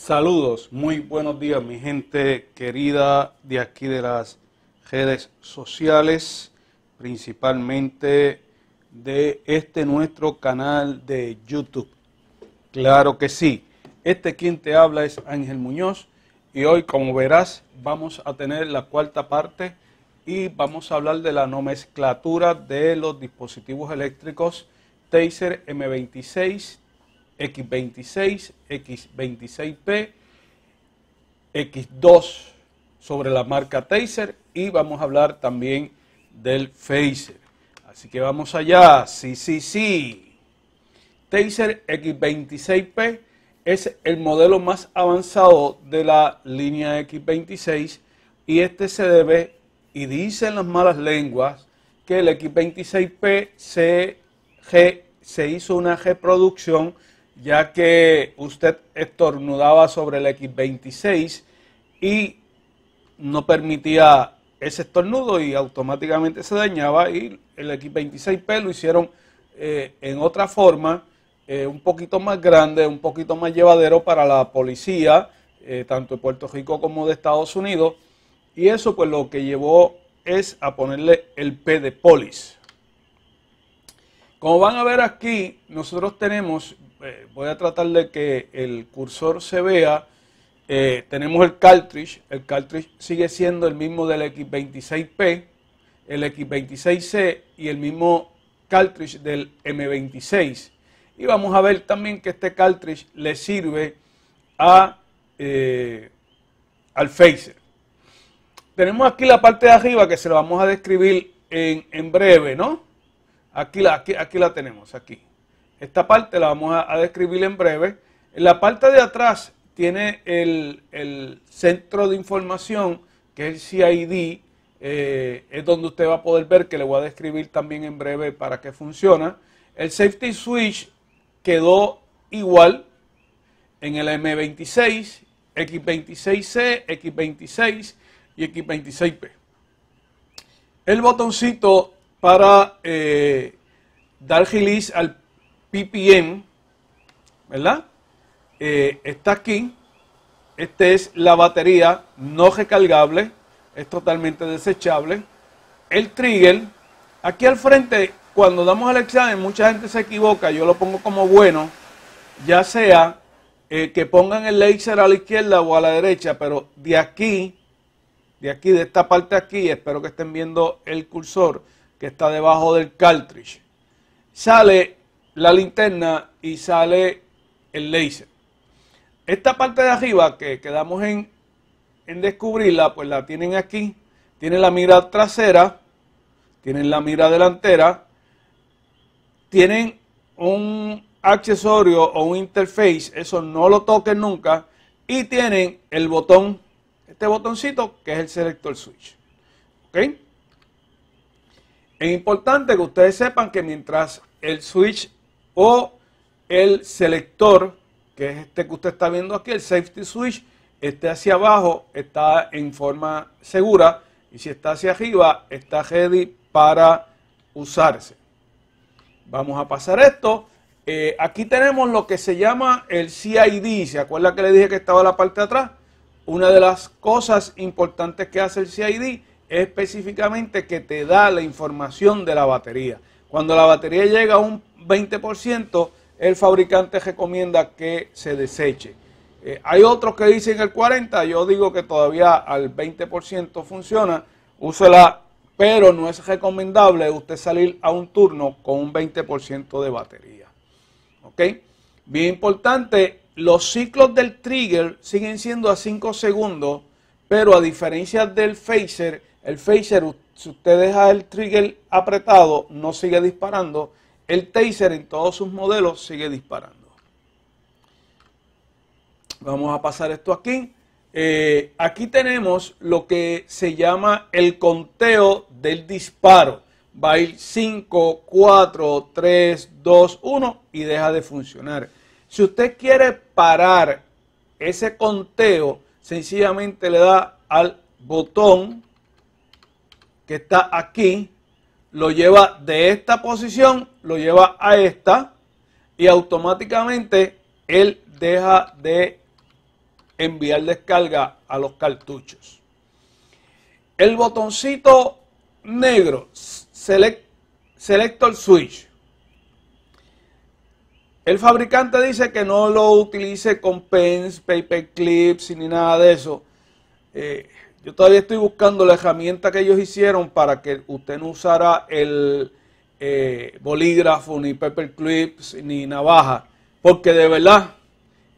Saludos, muy buenos días mi gente querida de aquí de las redes sociales, principalmente de este nuestro canal de YouTube. Claro que sí. Este quien te habla es Ángel Muñoz y hoy como verás vamos a tener la cuarta parte y vamos a hablar de la nomenclatura de los dispositivos eléctricos Taser M26, X26, X26P, X2 sobre la marca Taser y vamos a hablar también del Phaser. Así que vamos allá, sí, sí, sí. Taser X26P es el modelo más avanzado de la línea X26 y este se debe, y dicen las malas lenguas, que el X26P se, se hizo una reproducción ya que usted estornudaba sobre el X26 y no permitía ese estornudo y automáticamente se dañaba y el X26P lo hicieron eh, en otra forma, eh, un poquito más grande, un poquito más llevadero para la policía, eh, tanto de Puerto Rico como de Estados Unidos. Y eso pues lo que llevó es a ponerle el P de polis. Como van a ver aquí, nosotros tenemos eh, voy a tratar de que el cursor se vea. Eh, tenemos el cartridge, el cartridge sigue siendo el mismo del X26P, el X26C y el mismo cartridge del M26. Y vamos a ver también que este cartridge le sirve a, eh, al phaser. Tenemos aquí la parte de arriba que se la vamos a describir en, breve, ¿no? Aquí la, aquí la tenemos, aquí. Esta parte la vamos a, describir en breve. En la parte de atrás tiene el, centro de información, que es el CID, eh, es donde usted va a poder ver, que le voy a describir también en breve para qué funciona. El safety switch quedó igual en el M26, X26C, X26 y X26P. El botoncito para eh, dar release al ppm, ¿verdad? Eh, está aquí. Esta es la batería no recargable, es totalmente desechable. El trigger, aquí al frente, cuando damos el examen, mucha gente se equivoca, yo lo pongo como bueno, ya sea eh, que pongan el laser a la izquierda o a la derecha, pero de aquí, de aquí, de esta parte aquí, espero que estén viendo el cursor que está debajo del cartridge, sale la linterna y sale el laser. Esta parte de arriba que quedamos en, descubrirla, pues la tienen aquí. Tienen la mira trasera, tienen la mira delantera, tienen un accesorio o un interface, eso no lo toquen nunca, y tienen el botón, este botoncito que es el selector switch. ¿Ok? Es importante que ustedes sepan que mientras el switch o el selector, que es este que usted está viendo aquí, el safety switch, esté hacia abajo, está en forma segura, y si está hacia arriba, está ready para usarse. Vamos a pasar esto. Eh, aquí tenemos lo que se llama el CID. ¿Se acuerda que le dije que estaba la parte de atrás? Una de las cosas importantes que hace el CID es específicamente que te da la información de la batería. Cuando la batería llega a un 20%, el fabricante recomienda que se deseche. Eh, hay otros que dicen el 40%, yo digo que todavía al 20% funciona, úsela, pero no es recomendable usted salir a un turno con un 20% de batería. ¿Ok? Bien importante, los ciclos del trigger siguen siendo a 5 segundos, pero a diferencia del phaser, el phaser, si usted deja el trigger apretado, no sigue disparando el Taser en todos sus modelos sigue disparando. Vamos a pasar esto aquí. Eh, aquí tenemos lo que se llama el conteo del disparo. Va a ir 5, 4, 3, 2, 1 y deja de funcionar. Si usted quiere parar ese conteo, sencillamente le da al botón que está aquí lo lleva de esta posición, lo lleva a esta y automáticamente él deja de enviar descarga a los cartuchos. El botoncito negro, select, el Switch. El fabricante dice que no lo utilice con pens, paper clips ni nada de eso. Eh, yo todavía estoy buscando la herramienta que ellos hicieron para que usted no usara el eh, bolígrafo, ni clips, ni navaja, porque de verdad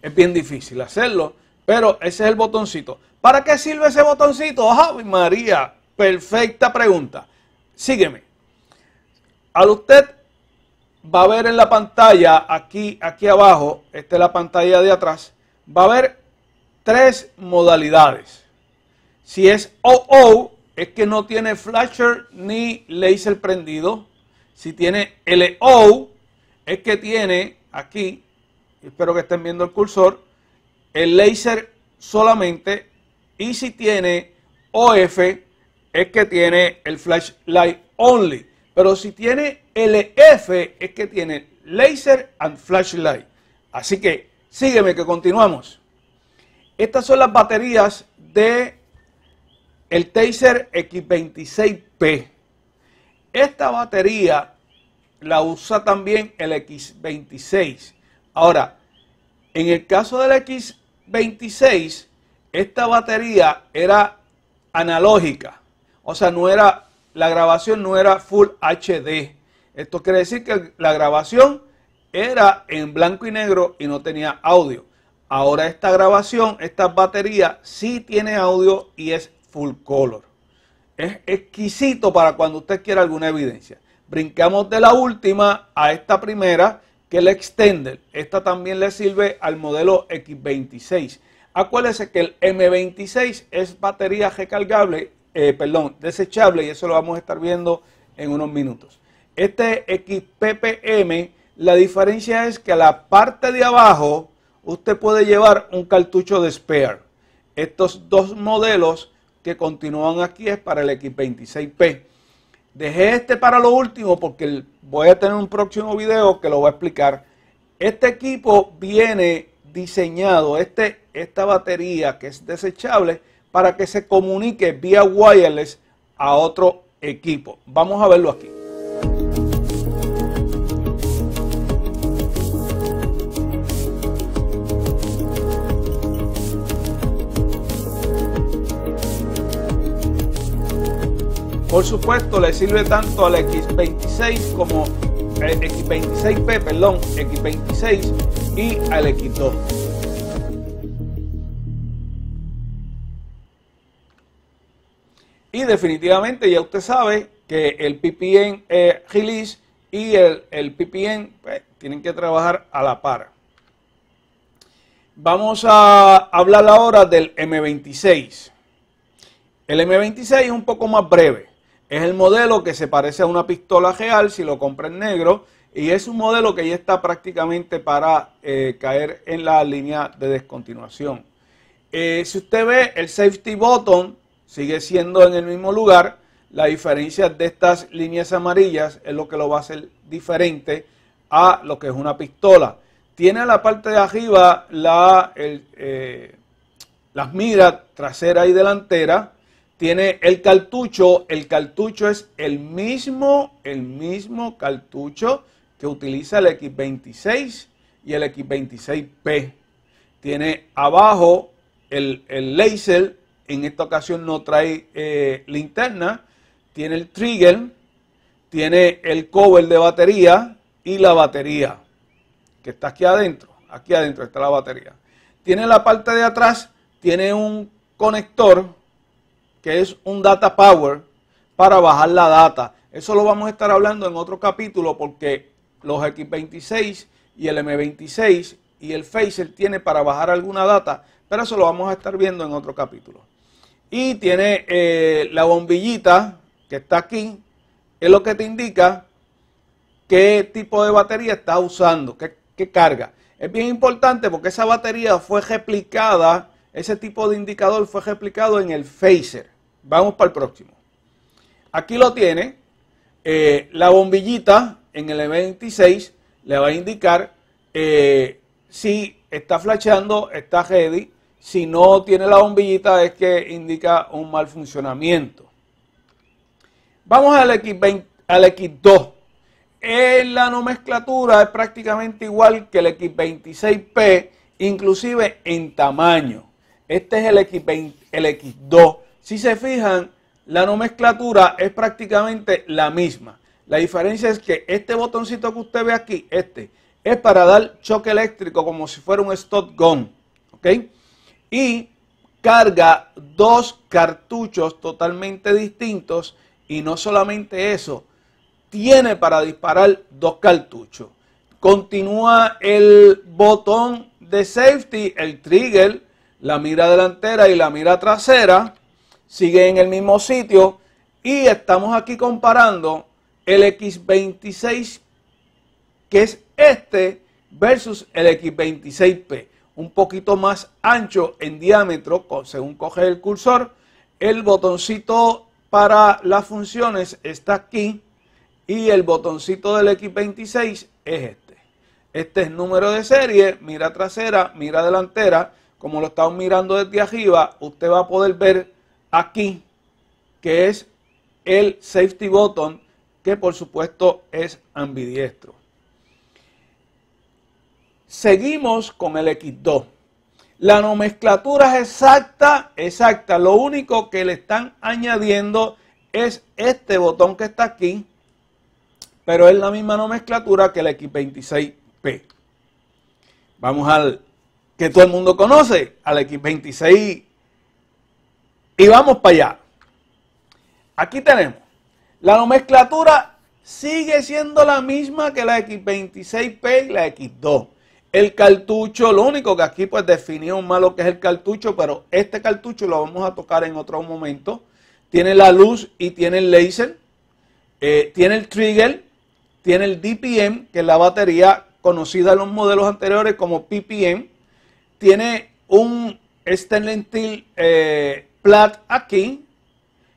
es bien difícil hacerlo, pero ese es el botoncito. ¿Para qué sirve ese botoncito? ¡Ay, María! Perfecta pregunta. Sígueme. Al usted va a ver en la pantalla, aquí, aquí abajo, esta es la pantalla de atrás, va a ver tres modalidades. Si es OO, es que no tiene flasher ni laser prendido. Si tiene LO, es que tiene aquí, espero que estén viendo el cursor, el laser solamente. Y si tiene OF, es que tiene el flashlight only. Pero si tiene LF, es que tiene laser and flashlight. Así que sígueme que continuamos. Estas son las baterías de el Taser X26P. Esta batería la usa también el X26. Ahora, en el caso del X26, esta batería era analógica. O sea, no era, la grabación no era Full HD. Esto quiere decir que la grabación era en blanco y negro y no tenía audio. Ahora esta grabación, esta batería sí tiene audio y es full color. Es exquisito para cuando usted quiera alguna evidencia. Brincamos de la última a esta primera, que es la Extender. Esta también le sirve al modelo X26. Acuérdese que el M26 es batería recargable, eh, perdón, desechable, y eso lo vamos a estar viendo en unos minutos. Este XPPM, la diferencia es que a la parte de abajo usted puede llevar un cartucho de spare. Estos dos modelos que continúan aquí es para el X26P. Dejé este para lo último porque voy a tener un próximo video que lo voy a explicar. Este equipo viene diseñado, este, esta batería que es desechable, para que se comunique vía wireless a otro equipo. Vamos a verlo aquí. Por supuesto, le sirve tanto al X26 como el eh, X26P, perdón, X26 y al X2. Y definitivamente ya usted sabe que el PPN eh, release y el, el PPN pues, tienen que trabajar a la par. Vamos a hablar ahora del M26. El M26 es un poco más breve. Es el modelo que se parece a una pistola real si lo compra en negro y es un modelo que ya está prácticamente para eh, caer en la línea de descontinuación. Eh, si usted ve el safety button, sigue siendo en el mismo lugar. La diferencia de estas líneas amarillas es lo que lo va a hacer diferente a lo que es una pistola. Tiene a la parte de arriba la, eh, las miras trasera y delantera tiene el cartucho, el cartucho es el mismo, el mismo cartucho que utiliza el X26 y el X26P. Tiene abajo el, laser, en esta ocasión no trae eh, linterna, tiene el trigger, tiene el cover de batería y la batería, que está aquí adentro, aquí adentro está la batería. Tiene la parte de atrás, tiene un conector que es un data power para bajar la data. Eso lo vamos a estar hablando en otro capítulo porque los X26 y el M26 y el Phaser tiene para bajar alguna data, pero eso lo vamos a estar viendo en otro capítulo. Y tiene eh, la bombillita que está aquí, es lo que te indica qué tipo de batería está usando, qué, qué carga. Es bien importante porque esa batería fue replicada, ese tipo de indicador fue replicado en el Phaser. Vamos para el próximo. Aquí lo tiene. Eh, la bombillita en el 26 e le va a indicar eh, si está flasheando, está ready. Si no tiene la bombillita es que indica un mal funcionamiento. Vamos al, x al 2 En la nomenclatura es prácticamente igual que el X26P, inclusive en tamaño. Este es el, x el X2 si se fijan, la nomenclatura es prácticamente la misma. La diferencia es que este botoncito que usted ve aquí, este, es para dar choque eléctrico como si fuera un stop gun. ¿Ok? Y carga dos cartuchos totalmente distintos y no solamente eso, tiene para disparar dos cartuchos. Continúa el botón de safety, el trigger, la mira delantera y la mira trasera sigue en el mismo sitio y estamos aquí comparando el X26 que es este versus el X26P, un poquito más ancho en diámetro según coge el cursor, el botoncito para las funciones está aquí y el botoncito del X26 es este. Este es número de serie, mira trasera, mira delantera, como lo estamos mirando desde arriba, usted va a poder ver aquí, que es el safety button, que por supuesto es ambidiestro. Seguimos con el X2. La nomenclatura es exacta, exacta. Lo único que le están añadiendo es este botón que está aquí, pero es la misma nomenclatura que el X26P. Vamos al que todo el mundo conoce, al X26 p y vamos para allá. Aquí tenemos. La nomenclatura sigue siendo la misma que la X26P y la X2. El cartucho, lo único que aquí pues definió más lo que es el cartucho, pero este cartucho lo vamos a tocar en otro momento. Tiene la luz y tiene el laser, eh, tiene el trigger, tiene el DPM, que es la batería conocida en los modelos anteriores como PPM. Tiene un este lentil eh, Plat aquí,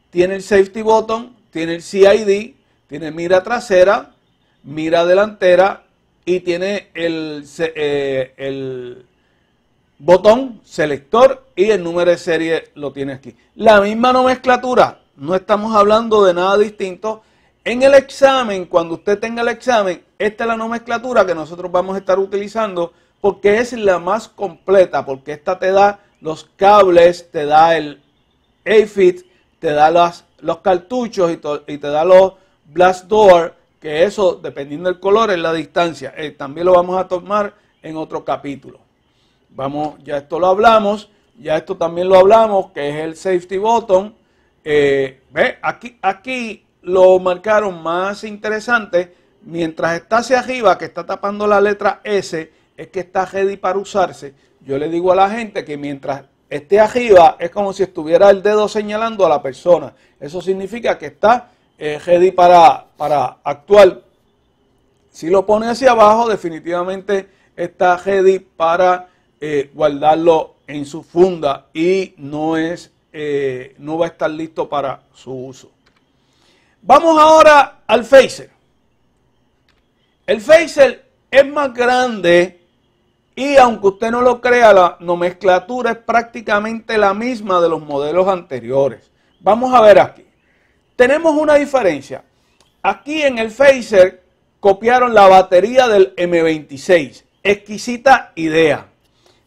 tiene el safety button, tiene el CID, tiene mira trasera, mira delantera y tiene el, eh, el botón selector y el número de serie lo tiene aquí. La misma nomenclatura, no estamos hablando de nada distinto. En el examen, cuando usted tenga el examen, esta es la nomenclatura que nosotros vamos a estar utilizando porque es la más completa, porque esta te da los cables, te da el AFIT te da los cartuchos y, te da los blast door, que eso, dependiendo del color, es la distancia. Eh, también lo vamos a tomar en otro capítulo. Vamos, ya esto lo hablamos, ya esto también lo hablamos, que es el safety button. Eh, aquí, aquí lo marcaron más interesante. Mientras está hacia arriba, que está tapando la letra S, es que está ready para usarse. Yo le digo a la gente que mientras esté arriba es como si estuviera el dedo señalando a la persona. Eso significa que está eh, ready para, para actuar. Si lo pone hacia abajo, definitivamente está ready para eh, guardarlo en su funda y no, es, eh, no va a estar listo para su uso. Vamos ahora al phaser. El phaser es más grande y aunque usted no lo crea, la nomenclatura es prácticamente la misma de los modelos anteriores. Vamos a ver aquí. Tenemos una diferencia. Aquí en el Phaser copiaron la batería del M26. Exquisita idea.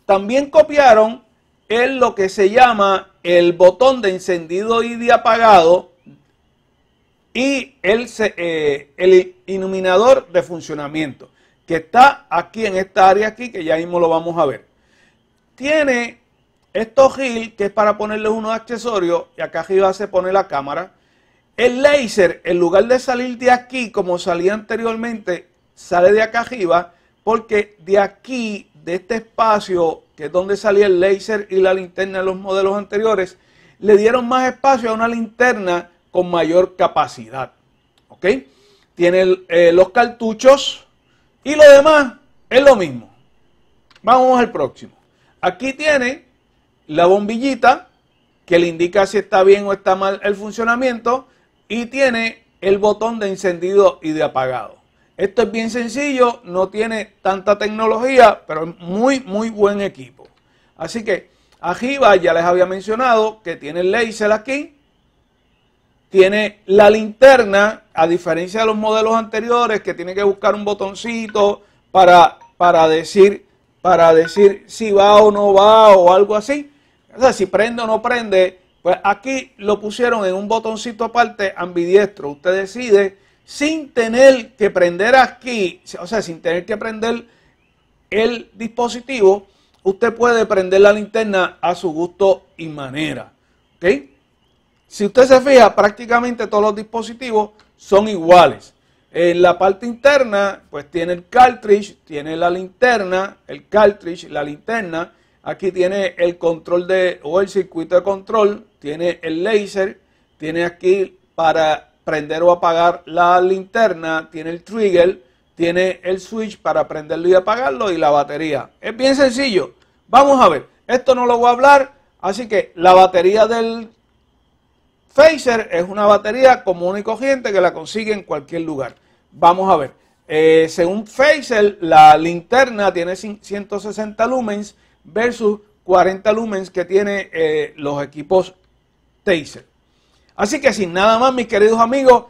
También copiaron el, lo que se llama el botón de encendido y de apagado y el eh, iluminador de funcionamiento que está aquí en esta área aquí, que ya mismo lo vamos a ver. Tiene estos gil que es para ponerle unos accesorios, y acá arriba se pone la cámara. El láser, en lugar de salir de aquí como salía anteriormente, sale de acá arriba, porque de aquí, de este espacio, que es donde salía el láser y la linterna en los modelos anteriores, le dieron más espacio a una linterna con mayor capacidad. ¿Ok? Tiene eh, los cartuchos, y lo demás es lo mismo. Vamos al próximo. Aquí tiene la bombillita que le indica si está bien o está mal el funcionamiento y tiene el botón de encendido y de apagado. Esto es bien sencillo, no tiene tanta tecnología, pero es muy, muy buen equipo. Así que arriba ya les había mencionado que tiene el laser aquí tiene la linterna, a diferencia de los modelos anteriores, que tiene que buscar un botoncito para, para, decir, para decir si va o no va o algo así. O sea, si prende o no prende, pues aquí lo pusieron en un botoncito aparte ambidiestro. Usted decide sin tener que prender aquí, o sea, sin tener que prender el dispositivo, usted puede prender la linterna a su gusto y manera. ¿Ok? Si usted se fija, prácticamente todos los dispositivos son iguales. En la parte interna, pues tiene el cartridge, tiene la linterna, el cartridge, la linterna. Aquí tiene el control de, o el circuito de control, tiene el laser, tiene aquí para prender o apagar la linterna, tiene el trigger, tiene el switch para prenderlo y apagarlo y la batería. Es bien sencillo. Vamos a ver, esto no lo voy a hablar, así que la batería del Phaser es una batería común y corriente que la consigue en cualquier lugar. Vamos a ver. Eh, según Phaser, la linterna tiene 160 lumens versus 40 lumens que tiene eh, los equipos Taser. Así que sin nada más, mis queridos amigos,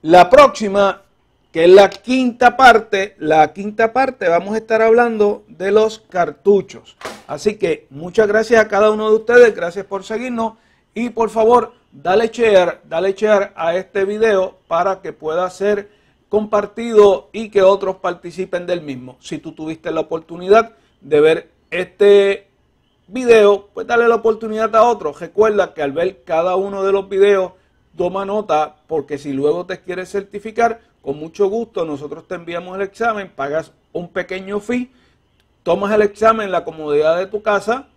la próxima, que es la quinta parte, la quinta parte vamos a estar hablando de los cartuchos. Así que muchas gracias a cada uno de ustedes, gracias por seguirnos y por favor dale share, dale share a este video para que pueda ser compartido y que otros participen del mismo. Si tú tuviste la oportunidad de ver este video, pues dale la oportunidad a otros. Recuerda que al ver cada uno de los videos, toma nota porque si luego te quieres certificar, con mucho gusto nosotros te enviamos el examen, pagas un pequeño fee, tomas el examen en la comodidad de tu casa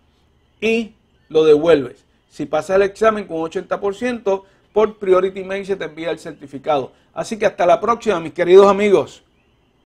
y lo devuelves. Si pasas el examen con 80%, por Priority Mail se te envía el certificado. Así que hasta la próxima, mis queridos amigos.